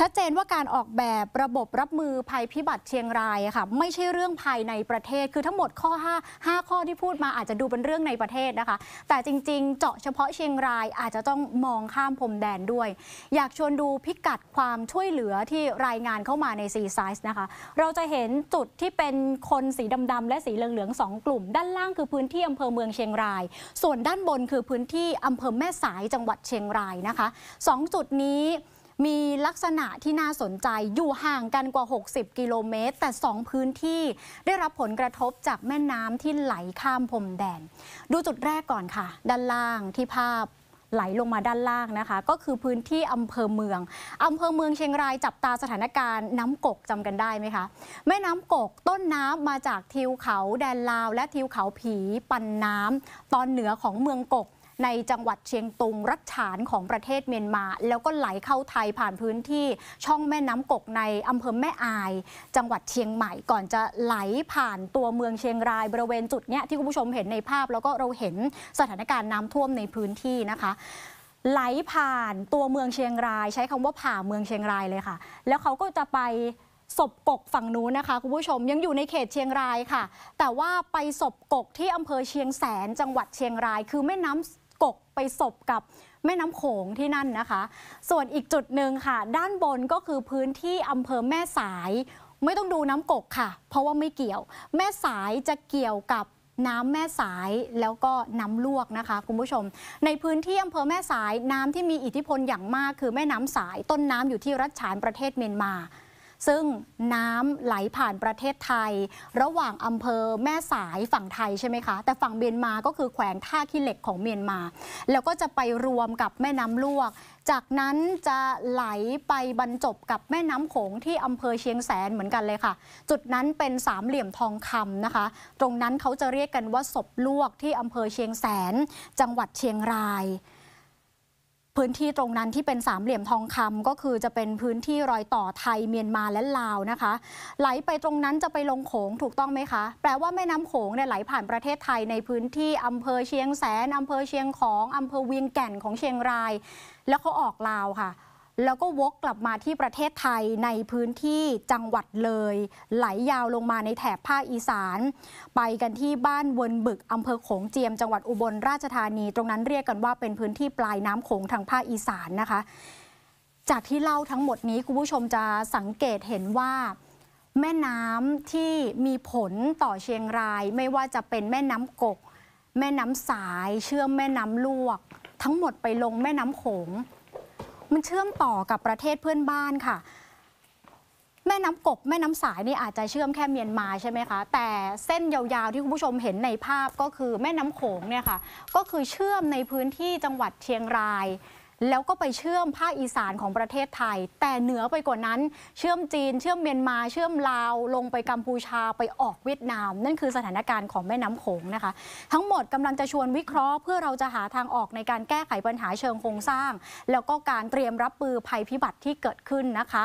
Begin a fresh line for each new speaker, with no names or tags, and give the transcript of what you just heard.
ชัดเจนว่าการออกแบบระบบรับมือภัยพิบัติเชียงรายค่ะ ไม่ใช่เรื่องภายในประเทศ คือทั้งหมดข้อ 5 5 ข้อที่พูดมาอาจจะดูเป็นเรื่องในประเทศนะคะ แต่จริงๆ เจาะเฉพาะเชียงรายอาจจะต้องมองข้ามพรมแดนด้วย อยากชวนดูพิกัดความช่วยเหลือที่รายงานเข้ามาในซีไซส์นะคะ เราจะเห็นจุดที่เป็นคนสีดำๆ และสีเหลืองๆสองกลุ่มด้านล่างคือพื้นที่อำเภอเมืองเชียงราย ส่วนด้านบนคือพื้นที่อำเภอแม่สายจังหวัดเชียงรายนะคะ 2 จุดนี้มีลักษณะที่น่าสนใจอยู่ห่างกันกว่า 60 กิโลเมตร แต่ 2 พื้นที่ได้รับผลกระทบจากแม่น้ำที่ไหลข้ามพรมแดน ดูจุดแรกก่อนค่ะ ด้านล่างที่ภาพไหลลงมาด้านล่างนะคะ ก็คือพื้นที่อำเภอเมืองอำเภอเมืองเชียงรายจับตาสถานการณ์น้ำกกจำกันได้ไหมคะ แม่น้ำกกต้นน้ำมาจากทิวเขาแดนลาว และทิวเขาผี ปันน้ำตอนเหนือของเมืองกกในจังหวัดเชียงตุงรัชฉานของประเทศเมียนมา แล้วก็ไหลเข้าไทยผ่านพื้นที่ช่องแม่น้ำกกในอำเภอแม่อาย จังหวัดเชียงใหม่ ก่อนจะไหลผ่านตัวเมืองเชียงราย บริเวณจุดเนี้ยที่คุณผู้ชมเห็นในภาพ แล้วก็เราเห็นสถานการณ์น้ำท่วมในพื้นที่นะคะ ไหลผ่านตัวเมืองเชียงราย ใช้คำว่าผ่าเมืองเชียงรายเลยค่ะ แล้วเขาก็จะไปศบกกฝั่งนู้นนะคะคุณผู้ชมยังอยู่ในเขตเชียงรายค่ะ แต่ว่าไปศบกกที่อำเภอเชียงแสน จังหวัดเชียงรายคือแม่น้ำกกไปศพกับแม่น้ำโขงที่นั่นนะคะ ส่วนอีกจุดหนึ่งค่ะ ด้านบนก็คือพื้นที่อำเภอแม่สาย ไม่ต้องดูน้ำกกค่ะ เพราะว่าไม่เกี่ยว แม่สายจะเกี่ยวกับน้ำแม่สายแล้วก็น้ำลวกนะคะ คุณผู้ชม ในพื้นที่อำเภอแม่สายน้ำที่มีอิทธิพลอย่างมาก คือแม่น้ำสายต้นน้ำอยู่ที่รัชฉานประเทศเมียนมาซึ่งน้ำไหลผ่านประเทศไทย ระหว่างอำเภอแม่สายฝั่งไทยใช่ไหมคะ แต่ฝั่งเมียนมาก็คือแขวงท่าขี้เหล็กของเมียนมา แล้วก็จะไปรวมกับแม่น้ำลวก จากนั้นจะไหลไปบรรจบกับแม่น้ำโขงที่อำเภอเชียงแสนเหมือนกันเลยค่ะ จุดนั้นเป็นสามเหลี่ยมทองคำนะคะ ตรงนั้นเขาจะเรียกกันว่าศพลวกที่อำเภอเชียงแสนจังหวัดเชียงรายพื้นที่ตรงนั้นที่เป็นสามเหลี่ยมทองคำก็คือจะเป็นพื้นที่รอยต่อไทยเมียนมาและลาวนะคะ ไหลไปตรงนั้นจะไปลงโขงถูกต้องไหมคะ แปลว่าแม่น้ำโขงเนี่ยไหลผ่านประเทศไทยในพื้นที่อำเภอเชียงแสนอำเภอเชียงของอำเภอเวียงแก่นของเชียงราย แล้วเขาออกลาวค่ะแล้วก็วกกลับมาที่ประเทศไทยในพื้นที่จังหวัดเลย ไหลยาวลงมาในแถบภาคอีสาน ไปกันที่บ้านวนบึกอำเภอโขงเจียมจังหวัดอุบลราชธานี ตรงนั้นเรียกกันว่าเป็นพื้นที่ปลายน้ำโขงทางภาคอีสานนะคะ จากที่เล่าทั้งหมดนี้คุณผู้ชมจะสังเกตเห็นว่า แม่น้ำที่มีผลต่อเชียงราย ไม่ว่าจะเป็นแม่น้ำกก แม่น้ำสายเชื่อมแม่น้ำลวก ทั้งหมดไปลงแม่น้ำโขงมันเชื่อมต่อกับประเทศเพื่อนบ้านค่ะ แม่น้ำกบแม่น้ำสายนี่อาจจะเชื่อมแค่เมียนมาใช่ไหมคะ แต่เส้นยาวๆที่คุณผู้ชมเห็นในภาพก็คือแม่น้ำโขงเนี่ยค่ะ ก็คือเชื่อมในพื้นที่จังหวัดเชียงรายแล้วก็ไปเชื่อมภาคอีสานของประเทศไทย แต่เหนือไปกว่านั้น เชื่อมจีน เชื่อมเมียนมา เชื่อมลาว ลงไปกัมพูชาไปออกเวียดนาม นั่นคือสถานการณ์ของแม่น้ำโขงนะคะ ทั้งหมดกำลังจะชวนวิเคราะห์เพื่อเราจะหาทางออกในการแก้ไขปัญหาเชิงโครงสร้าง แล้วก็การเตรียมรับมือภัยพิบัติที่เกิดขึ้นนะคะ